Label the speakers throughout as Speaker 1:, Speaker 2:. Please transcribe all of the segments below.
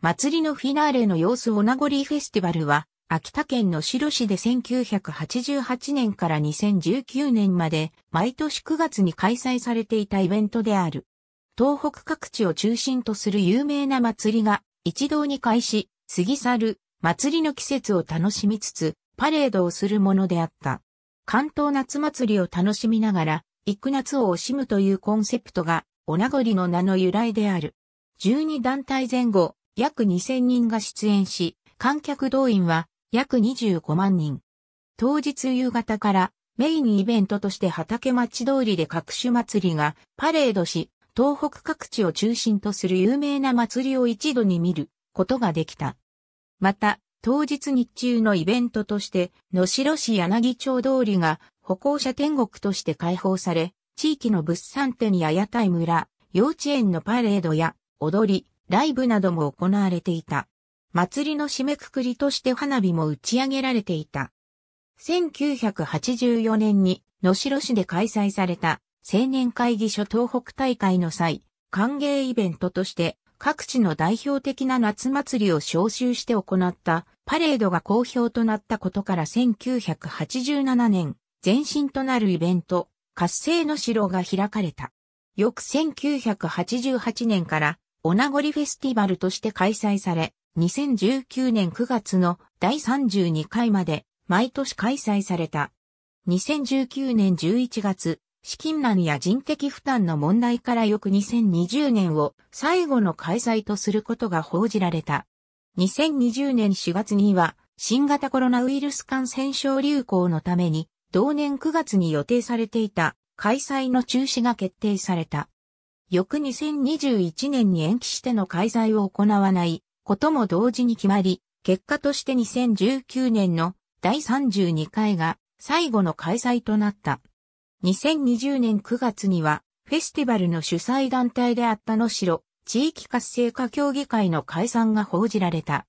Speaker 1: 祭りのフィナーレの様子オナゴリーフェスティバルは、秋田県の白市で1988年から2019年まで毎年9月に開催されていたイベントである。東北各地を中心とする有名な祭りが一堂に会し、過ぎ去る祭りの季節を楽しみつつ、パレードをするものであった。関東夏祭りを楽しみながら、幾夏を惜しむというコンセプトが、おなごりの名の由来である。12団体前後、約2000人が出演し、観客動員は約25万人。当日夕方からメインイベントとして畑町通りで各種祭りがパレードし、東北各地を中心とする有名な祭りを一度に見ることができた。また、当日日中のイベントとして、野城市柳町通りが歩行者天国として開放され、地域の物産展や屋台村、幼稚園のパレードや踊り、ライブなども行われていた。祭りの締めくくりとして花火も打ち上げられていた。1984年に野城市で開催された青年会議所東北大会の際、歓迎イベントとして各地の代表的な夏祭りを招集して行ったパレードが好評となったことから1987年、前身となるイベント、活性の城が開かれた。翌1988年からおなごりフェスティバルとして開催され、2019年9月の第32回まで毎年開催された。2019年11月、資金難や人的負担の問題から翌2020年を最後の開催とすることが報じられた。2020年4月には新型コロナウイルス感染症流行のために同年9月に予定されていた開催の中止が決定された。翌2021年に延期しての開催を行わないことも同時に決まり、結果として2019年の第32回が最後の開催となった。2020年9月には、フェスティバルの主催団体であったのしろ、地域活性化協議会の解散が報じられた。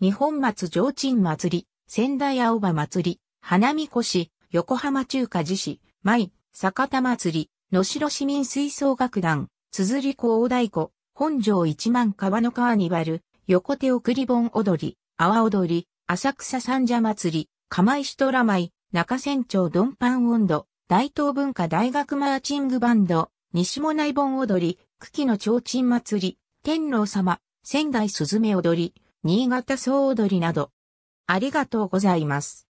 Speaker 1: 日本松上鎮祭り、仙台青葉祭り、花見越し、横浜中華寺市、舞、坂田祭り、能代市民吹奏楽団、綴り子大太鼓、本城一万川のカーニバル、横手送り盆踊り、阿波踊り、浅草三社祭り、釜石虎舞、中船町ドンパン温度、大東文化大学マーチングバンド、西も内盆踊り、久喜の提灯祭り、天皇様、仙台雀踊り、新潟総踊りなど。ありがとうございます。